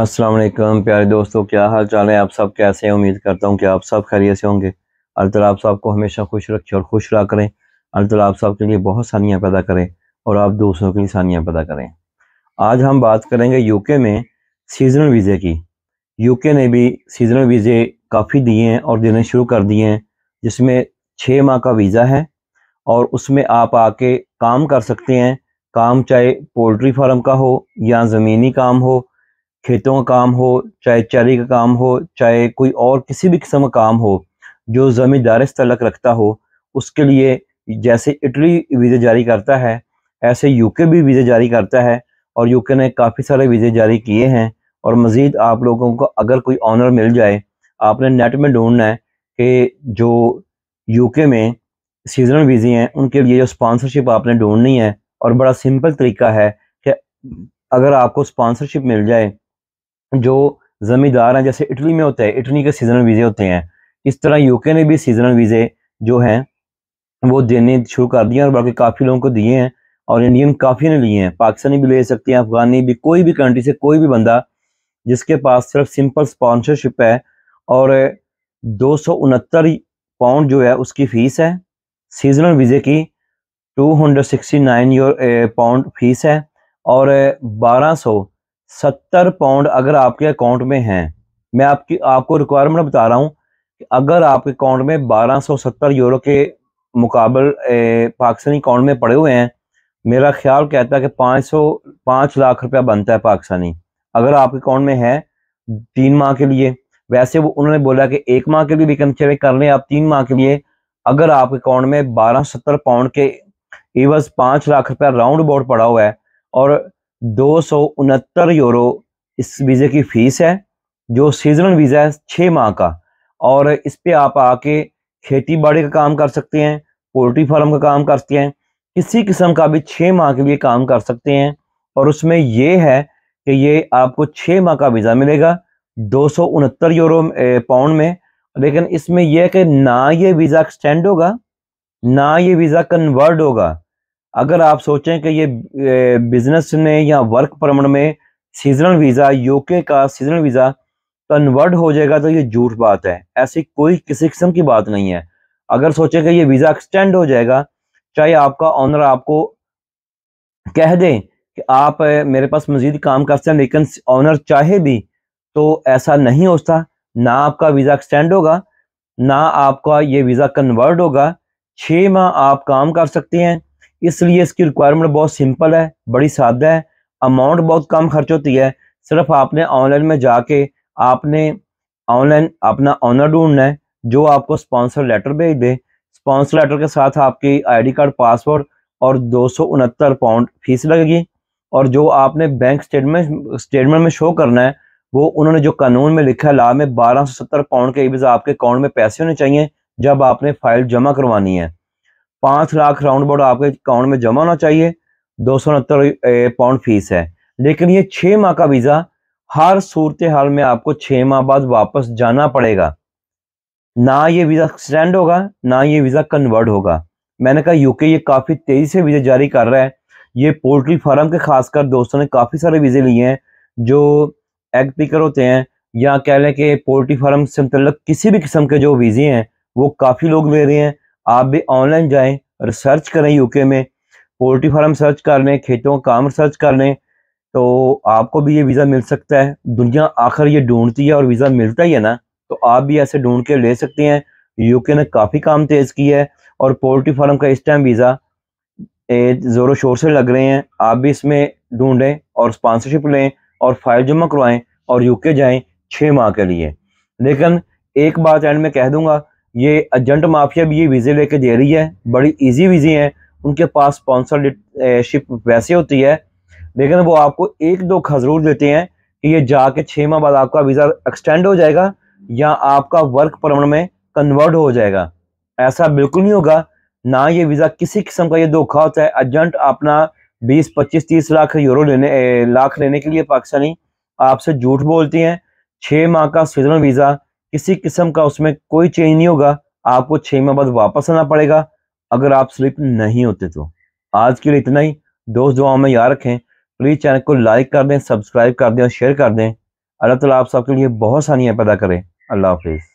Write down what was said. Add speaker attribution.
Speaker 1: अस्सलाम वालेकुम प्यारे दोस्तों क्या हाल चाल है आप सब कैसे हैं उम्मीद करता हूँ कि आप सब खैरियत से होंगे अल्लाह ताला आप सबको हमेशा खुश रखे और खुश रहा करें अल्लाह ताला आप सब के लिए बहुत सानियाँ पैदा करें और आप दूसरों के लिए सानियाँ पैदा करें आज हम बात करेंगे यूके में सीजनल वीज़े की यूके ने भी सीजनल वीज़े काफ़ी दिए हैं और देने शुरू कर दिए हैं जिसमें छः माह का वीज़ा है और उसमें आप आके काम कर सकते हैं काम चाहे पोल्ट्री फार्म का हो या ज़मीनी काम हो खेतों का काम हो चाहे चारे का काम हो चाहे कोई और किसी भी किस्म का काम हो जो ज़मींदार से तलक रखता हो उसके लिए जैसे इटली वीज़े जारी करता है ऐसे यूके भी वीज़े जारी करता है और यूके ने काफ़ी सारे वीज़े जारी किए हैं और मज़ीद आप लोगों को अगर कोई ऑनर मिल जाए आपने नेट में ढूंढना है कि जो यूके में सीजनल वीज़े हैं उनके लिए जो स्पॉन्सरशिप आपने ढूंढनी है और बड़ा सिंपल तरीका है कि अगर आपको स्पॉन्सरशिप मिल जाए जो ज़मींदार हैं जैसे इटली में होता है इटली के सीजनल वीज़े होते हैं इस तरह यूके ने भी सीजनल वीज़े जो हैं वो देने शुरू कर दिए और बाकी काफ़ी लोगों को दिए हैं और इंडियन काफ़ी ने लिए हैं पाकिस्तानी भी ले सकते हैं अफगानी भी कोई भी कंट्री से कोई भी बंदा जिसके पास सिर्फ सिंपल स्पॉन्सरशिप है और दो पाउंड जो है उसकी फ़ीस है सीजनल वीज़े की 269 हंड्रेड पाउंड फीस है और 1200 सत्तर पाउंड अगर आपके अकाउंट में हैं मैं आपकी आपको रिक्वायरमेंट बता रहा हूँ कि अगर आपके अकाउंट में 1270 यूरो के मुकाबल पाकिस्तानी अकाउंट में पड़े हुए हैं मेरा ख्याल कहता है कि 500 पाँच लाख रुपया बनता है पाकिस्तानी अगर आपके अकाउंट में है तीन माह के लिए वैसे वो उन्होंने बोला कि एक माह के लिए भी कंसिडर कर लें आप तीन माह के लिए अगर आपके अकाउंट में बारह सत्तर पाउंड के एवज पाँच लाख रुपया राउंड अबाउट पड़ा हुआ है और दो सौ उनहत्तर यूरो इस वीज़े की फ़ीस है जो सीजनल वीज़ा है छः माह का और इस पर आप आके खेती बाड़ी का काम कर सकते हैं पोल्ट्री फार्म का काम कर सकते हैं किसी किस्म का भी छः माह के लिए काम कर सकते हैं और उसमें ये है कि ये आपको छः माह का वीज़ा मिलेगा दो सौ उनहत्तर यूरो पाउंड में लेकिन इसमें यह है कि ना ये वीज़ा एक्सटेंड होगा ना ये वीज़ा कन्वर्ट होगा अगर आप सोचें कि ये बिजनेस में या वर्क परमिट में सीजनल वीज़ा यूके का सीजनल वीज़ा कन्वर्ट हो जाएगा तो ये झूठ बात है ऐसी कोई किसी किस्म की बात नहीं है अगर सोचें कि ये वीज़ा एक्सटेंड हो जाएगा चाहे आपका ऑनर आपको कह दें कि आप मेरे पास मजीद काम कर सकते हैं लेकिन ऑनर चाहे भी तो ऐसा नहीं होता ना आपका वीज़ा एक्सटेंड होगा ना आपका ये वीज़ा कन्वर्ट होगा छः माह आप काम कर सकते हैं इसलिए इसकी रिक्वायरमेंट बहुत सिंपल है बड़ी सादा है अमाउंट बहुत कम खर्च होती है सिर्फ आपने ऑनलाइन में जाके आपने ऑनलाइन अपना ऑनर ढूंढना है जो आपको स्पॉन्सर लेटर भेज दे स्पॉन्सर लेटर के साथ आपकी आईडी कार्ड पासवर्ड और दो पाउंड फीस लगेगी और जो आपने बैंक स्टेटमेंट स्टेटमेंट में शो करना है वो उन्होंने जो कानून में लिखा है ला में सत्तर पाउंड के आपके अकाउंट में पैसे होने चाहिए जब आपने फाइल जमा करवानी है पाँच लाख राउंड बोर्ड आपके अकाउंट में जमा होना चाहिए दो सौ उनहत्तर पाउंड फीस है लेकिन ये छह माह का वीज़ा हर सूरत हाल में आपको छह माह बाद वापस जाना पड़ेगा ना ये वीज़ा एक्सटेंड होगा ना ये वीज़ा कन्वर्ट होगा मैंने कहा यूके ये काफ़ी तेज़ी से वीज़ा जारी कर रहा है ये पोल्ट्री फार्म के खासकर दोस्तों ने काफ़ी सारे वीज़े लिए हैं जो एग पिकर होते हैं या कह लें कि पोल्ट्री फार्म से मतलब किसी भी किस्म के जो वीज़े हैं वो काफ़ी लोग ले रहे हैं आप भी ऑनलाइन जाएं रिसर्च करें यूके में पोल्ट्री फार्म सर्च कर लें खेतों का काम सर्च कर लें तो आपको भी ये वीज़ा मिल सकता है दुनिया आखिर ये ढूंढती है और वीज़ा मिलता ही है ना तो आप भी ऐसे ढूंढ के ले सकते हैं यूके ने काफ़ी काम तेज़ किया है और पोल्ट्री फार्म का इस टाइम वीज़ा ज़ोरों शोर से लग रहे हैं आप भी इसमें ढूंढें और स्पॉन्सरशिप लें और फाइल जमा करवाएं और यूके जाएं छः माह के लिए लेकिन एक बात एंड में कह दूंगा ये एजेंट माफिया भी ये वीज़े लेके दे रही है बड़ी इजी वीज़े हैं उनके पास स्पॉन्सरशिप वैसे होती है लेकिन वो आपको एक दो खजरूर देते हैं कि ये जाके छः माह बाद आपका वीज़ा एक्सटेंड हो जाएगा या आपका वर्क परमिट में कन्वर्ट हो जाएगा ऐसा बिल्कुल नहीं होगा ना ये वीज़ा किसी किस्म का ये धोखा होता है एजेंट अपना बीस पच्चीस तीस लाख यूरो लेने लाख लेने के लिए पाकिस्तानी आपसे झूठ बोलती हैं छः माह का सीजनल वीज़ा किसी किस्म का उसमें कोई चेंज नहीं होगा आपको छः माह बाद वापस आना पड़ेगा अगर आप स्लिप नहीं होते तो आज के लिए इतना ही दोस्त दुआओं में याद रखें प्लीज़ चैनल को लाइक कर दें सब्सक्राइब कर दें और शेयर कर दें अल्लाह तला आप सबके लिए बहुत सानियाँ पैदा करें अल्लाह हाफिज़